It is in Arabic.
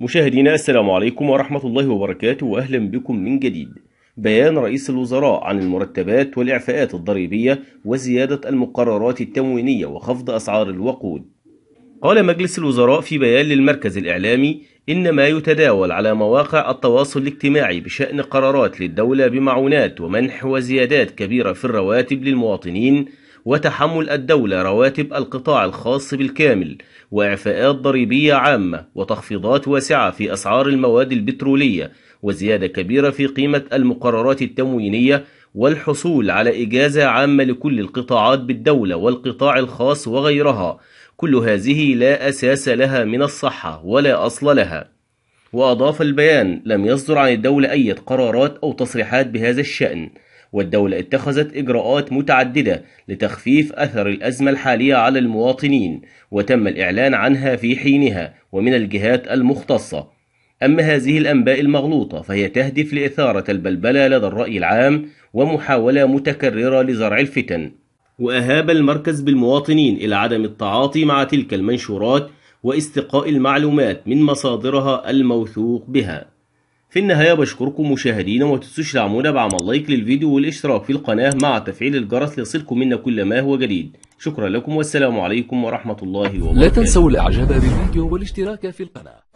مشاهدينا السلام عليكم ورحمة الله وبركاته وأهلا بكم من جديد بيان رئيس الوزراء عن المرتبات والإعفاءات الضريبية وزيادة المقررات التموينية وخفض أسعار الوقود قال مجلس الوزراء في بيان للمركز الإعلامي إن ما يتداول على مواقع التواصل الاجتماعي بشأن قرارات للدولة بمعونات ومنح وزيادات كبيرة في الرواتب للمواطنين وتحمل الدولة رواتب القطاع الخاص بالكامل وإعفاءات ضريبية عامة وتخفيضات واسعة في أسعار المواد البترولية وزيادة كبيرة في قيمة المقررات التموينية والحصول على إجازة عامة لكل القطاعات بالدولة والقطاع الخاص وغيرها كل هذه لا أساس لها من الصحة ولا أصل لها وأضاف البيان لم يصدر عن الدولة أي قرارات أو تصريحات بهذا الشأن والدولة اتخذت إجراءات متعددة لتخفيف أثر الأزمة الحالية على المواطنين وتم الإعلان عنها في حينها ومن الجهات المختصة أما هذه الأنباء المغلوطة فهي تهدف لإثارة البلبلة لدى الرأي العام ومحاولة متكررة لزرع الفتن وأهاب المركز بالمواطنين إلى عدم التعاطي مع تلك المنشورات واستقاء المعلومات من مصادرها الموثوق بها في النهاية بشكركم مشاهدينا وما تنسوش تدعمونا بعمل لايك للفيديو والاشتراك في القناة مع تفعيل الجرس ليصلكم منا كل ما هو جديد شكرا لكم والسلام عليكم ورحمة الله وبركاته لا تنسوا الاعجاب بالفيديو والاشتراك في القناة